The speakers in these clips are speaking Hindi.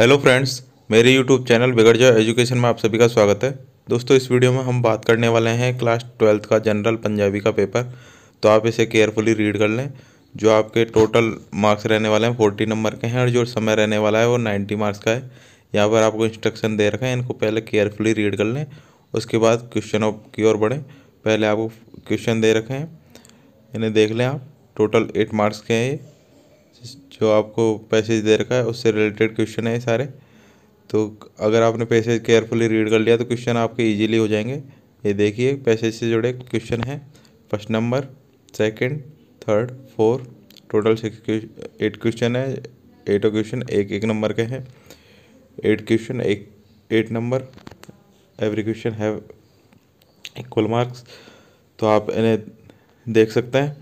हेलो फ्रेंड्स मेरे यूट्यूब चैनल बिगड़ जाओ एजुकेशन में आप सभी का स्वागत है दोस्तों इस वीडियो में हम बात करने वाले हैं क्लास ट्वेल्थ का जनरल पंजाबी का पेपर तो आप इसे केयरफुली रीड कर लें जो आपके टोटल मार्क्स रहने वाले हैं फोर्टी नंबर के हैं और जो समय रहने वाला है वो नाइन्टी मार्क्स का है यहाँ पर आपको इंस्ट्रक्शन दे रखा है इनको पहले केयरफुली रीड कर लें उसके बाद क्वेश्चन की ओर बढ़ें पहले आपको क्वेश्चन दे रखे हैं इन्हें देख लें आप टोटल एट मार्क्स के हैं जो आपको पैसेज दे रखा है उससे रिलेटेड क्वेश्चन है सारे तो अगर आपने पैसेज केयरफुली रीड कर लिया तो क्वेश्चन आपके इजीली हो जाएंगे ये देखिए पैसेज से जुड़े क्वेश्चन हैं first number second third fourth total six eight question है एट क्वेश्चन एक एक नंबर के हैं एट क्वेश्चन एक eight number every question have equal marks तो आप इन्हें देख सकते हैं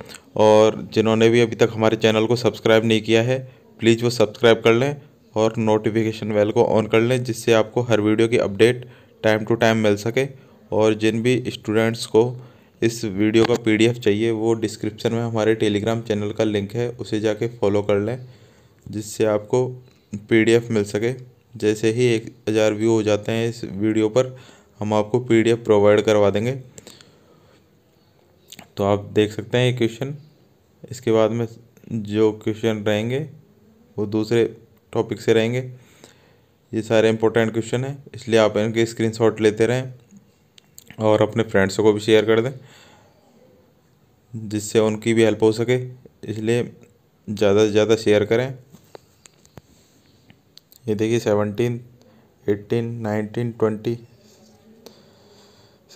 और जिन्होंने भी अभी तक हमारे चैनल को सब्सक्राइब नहीं किया है प्लीज़ वो सब्सक्राइब कर लें और नोटिफिकेशन बेल को ऑन कर लें जिससे आपको हर वीडियो की अपडेट टाइम टू टाइम मिल सके और जिन भी स्टूडेंट्स को इस वीडियो का पीडीएफ चाहिए वो डिस्क्रिप्शन में हमारे टेलीग्राम चैनल का लिंक है उसे जाके फॉलो कर लें जिससे आपको पीडीएफ मिल सके जैसे ही एक हज़ार व्यू हो जाते हैं इस वीडियो पर हम आपको पीडीएफ प्रोवाइड करवा देंगे तो आप देख सकते हैं ये क्वेश्चन इसके बाद में जो क्वेश्चन रहेंगे वो दूसरे टॉपिक से रहेंगे ये सारे इंपॉर्टेंट क्वेश्चन हैं इसलिए आप इनके स्क्रीनशॉट लेते रहें और अपने फ्रेंड्सों को भी शेयर कर दें जिससे उनकी भी हेल्प हो सके इसलिए ज़्यादा से ज़्यादा शेयर करें ये देखिए सेवनटीन एटीन नाइनटीन ट्वेंटी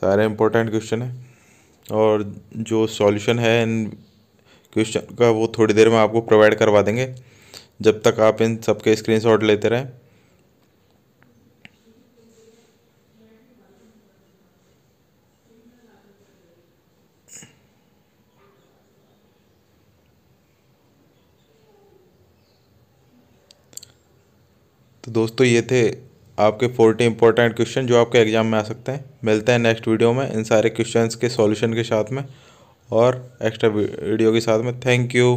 सारे इंपॉर्टेंट क्वेश्चन हैं और जो सॉल्यूशन है इन क्वेश्चन का वो थोड़ी देर में आपको प्रोवाइड करवा देंगे जब तक आप इन सबके स्क्रीनशॉट लेते रहें तो दोस्तों ये थे आपके फोर्टी इंपॉर्टेंट क्वेश्चन जो आपके एग्जाम में आ सकते हैं मिलते हैं नेक्स्ट वीडियो में इन सारे क्वेश्चंस के सॉल्यूशन के साथ में और एक्स्ट्रा वीडियो के साथ में थैंक यू